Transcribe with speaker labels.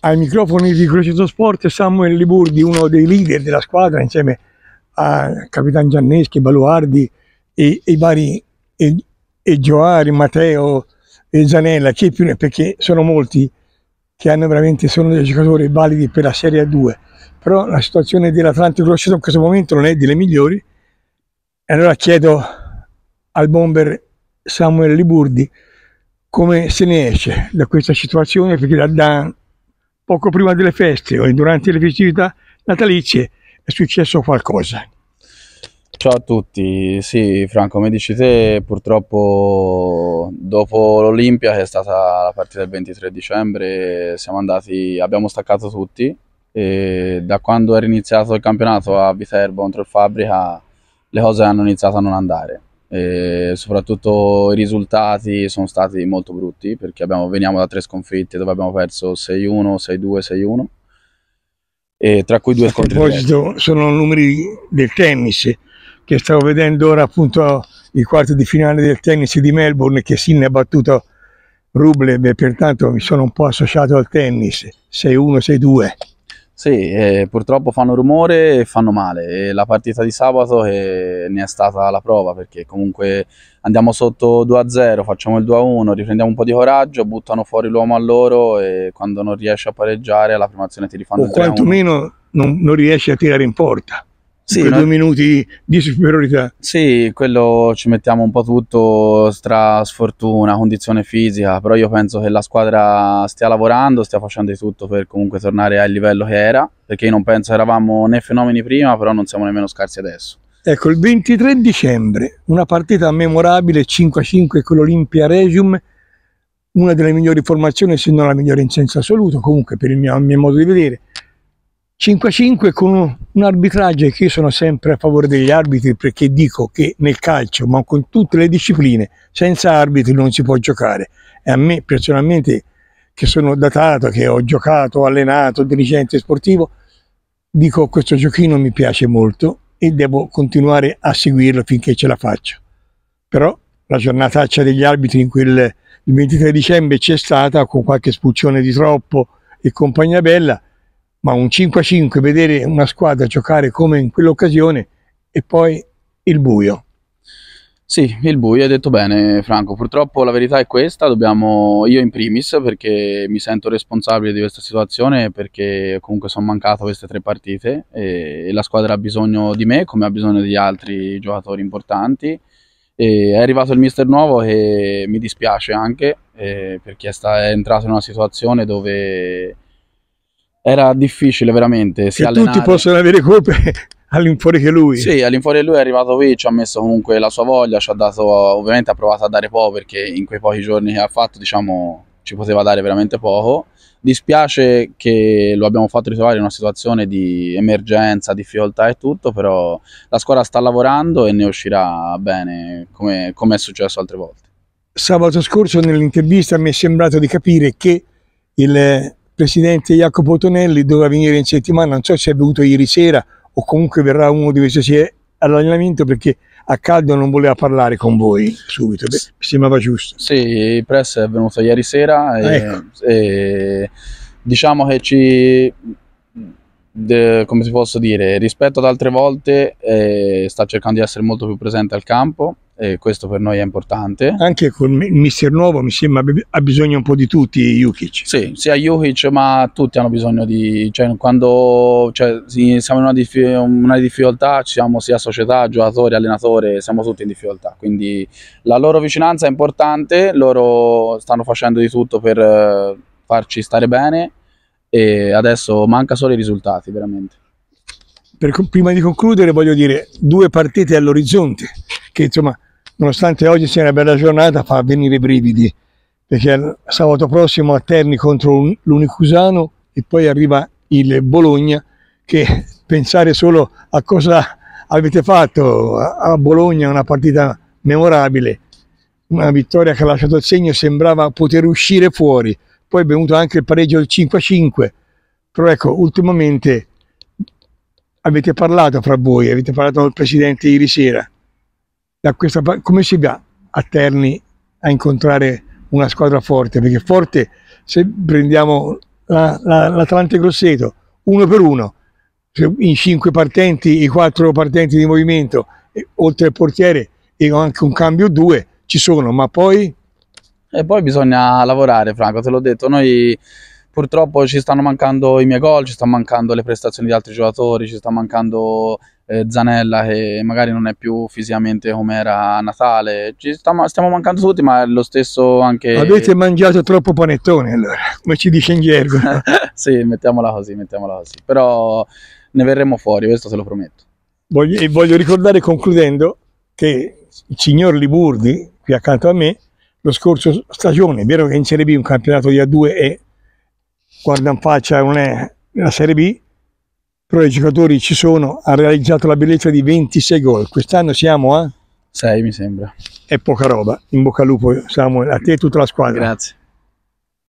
Speaker 1: ai microfoni di Crocetto Sport Samuel Liburdi, uno dei leader della squadra insieme a Capitan Gianneschi, Baluardi e, e, vari, e, e Gioari, Matteo e Zanella, Cepione, perché sono molti che hanno veramente, sono dei giocatori validi per la Serie A2, però la situazione dell'Atlantico Crocetto in questo momento non è delle migliori e allora chiedo al bomber Samuel Liburdi come se ne esce da questa situazione perché da, da poco prima delle feste o durante le festività natalizie è successo qualcosa.
Speaker 2: Ciao a tutti, sì Franco, come dici te purtroppo dopo l'Olimpia che è stata la partita del 23 dicembre andati, abbiamo staccato tutti e da quando era iniziato il campionato a Viterbo contro il Fabbrica le cose hanno iniziato a non andare e soprattutto i risultati sono stati molto brutti perché abbiamo, veniamo da tre sconfitte dove abbiamo perso 6-1, 6-2, 6-1 e tra cui due sconfitte. A proposito
Speaker 1: sono numeri del tennis che stavo vedendo ora appunto il quarti di finale del tennis di Melbourne che Sin ha battuto Rublev e pertanto mi sono un po' associato al tennis 6-1, 6-2.
Speaker 2: Sì, eh, purtroppo fanno rumore e fanno male. E la partita di sabato eh, ne è stata la prova perché comunque andiamo sotto 2-0, facciamo il 2-1, riprendiamo un po' di coraggio, buttano fuori l'uomo a loro e quando non riesci a pareggiare alla azione ti rifanno o il 3-1.
Speaker 1: quantomeno non, non riesci a tirare in porta sì, due no? minuti di superiorità.
Speaker 2: Sì, quello ci mettiamo un po' tutto tra sfortuna, condizione fisica, però io penso che la squadra stia lavorando, stia facendo di tutto per comunque tornare al livello che era, perché io non penso eravamo né fenomeni prima, però non siamo nemmeno scarsi adesso.
Speaker 1: Ecco, il 23 dicembre, una partita memorabile 5-5 con l'Olimpia Regium, una delle migliori formazioni, se non la migliore in senso assoluto, comunque per il mio, il mio modo di vedere. 5-5 con un arbitraggio che io sono sempre a favore degli arbitri perché dico che nel calcio, ma con tutte le discipline, senza arbitri non si può giocare. E a me personalmente, che sono datato, che ho giocato, allenato, dirigente sportivo, dico questo giochino mi piace molto e devo continuare a seguirlo finché ce la faccio. Però la giornataccia degli arbitri in quel, il 23 dicembre c'è stata con qualche spulcione di troppo e compagnia bella, ma un 5-5 vedere una squadra giocare come in quell'occasione e poi il buio. Sì, il
Speaker 2: buio hai detto bene Franco, purtroppo la verità è questa, dobbiamo, io in primis perché mi sento responsabile di questa situazione perché comunque sono mancato queste tre partite e, la squadra ha bisogno di me come ha bisogno di altri giocatori importanti. E è arrivato il mister nuovo e mi dispiace anche eh, perché è, è entrato in una situazione dove era difficile veramente. Si che tutti possono avere colpe
Speaker 1: all'infuori che lui. Sì,
Speaker 2: all'infuori che lui è arrivato qui, ci ha messo comunque la sua voglia, ci ha dato, ovviamente ha provato a dare poco perché in quei pochi giorni che ha fatto, diciamo, ci poteva dare veramente poco. Dispiace che lo abbiamo fatto ritrovare in una situazione di emergenza, difficoltà e tutto, però la squadra sta lavorando e ne uscirà bene, come, come è successo altre volte.
Speaker 1: Sabato scorso nell'intervista mi è sembrato di capire che il presidente Jacopo Tonelli doveva venire in settimana, non so se è venuto ieri sera o comunque verrà uno di questi sera all'allenamento perché a caldo non voleva parlare con voi subito, Beh, mi sembrava giusto.
Speaker 2: Sì, il press è venuto ieri sera e, ah, ecco. e diciamo che ci, de, come si posso dire, rispetto ad altre volte eh, sta cercando di essere molto più presente al campo e questo per
Speaker 1: noi è importante. Anche con il mister nuovo mi sembra ha bisogno un po' di tutti Jukic. Sì,
Speaker 2: sia Jukic ma tutti hanno bisogno di... Cioè, quando cioè, siamo in una, dif una, difficoltà siamo sia società, giocatori, allenatore, siamo tutti in difficoltà, quindi la loro vicinanza è importante, loro stanno facendo di tutto per eh, farci stare bene e adesso manca solo i risultati veramente.
Speaker 1: Per, prima di concludere voglio dire due partite all'orizzonte che insomma nonostante oggi sia una bella giornata, fa venire i brividi, perché sabato prossimo a Terni contro l'Unicusano e poi arriva il Bologna, che pensare solo a cosa avete fatto a Bologna, una partita memorabile, una vittoria che ha lasciato il segno, sembrava poter uscire fuori, poi è venuto anche il pareggio del 5-5, però ecco, ultimamente avete parlato fra voi, avete parlato col Presidente ieri sera, da questa parte, come si va a Terni a incontrare una squadra forte? Perché forte, se prendiamo la, la, l'Atlante Grosseto, uno per uno, in cinque partenti, i quattro partenti di movimento, e, oltre al portiere, e anche un cambio o due, ci sono, ma poi...
Speaker 2: E poi bisogna lavorare, Franco, te l'ho detto, noi purtroppo ci stanno mancando i miei gol, ci stanno mancando le prestazioni di altri giocatori, ci sta mancando eh, Zanella che magari non è più fisicamente come era a Natale. Ci stiamo, stiamo mancando tutti, ma è lo stesso anche... Avete
Speaker 1: mangiato troppo panettone allora, come
Speaker 2: ci dice in gergo. sì, mettiamola così, mettiamola così. Però ne verremo fuori, questo se lo prometto.
Speaker 1: Voglio, e voglio ricordare concludendo che il signor Liburdi, qui accanto a me, lo scorso stagione, è vero che in Serie B un campionato di A2 e guarda in faccia, non è la Serie B, però i giocatori ci sono, ha realizzato la bellezza di 26 gol, quest'anno siamo a... 6 mi sembra. È poca roba, in bocca al lupo Samuel, a te e tutta la squadra. Grazie.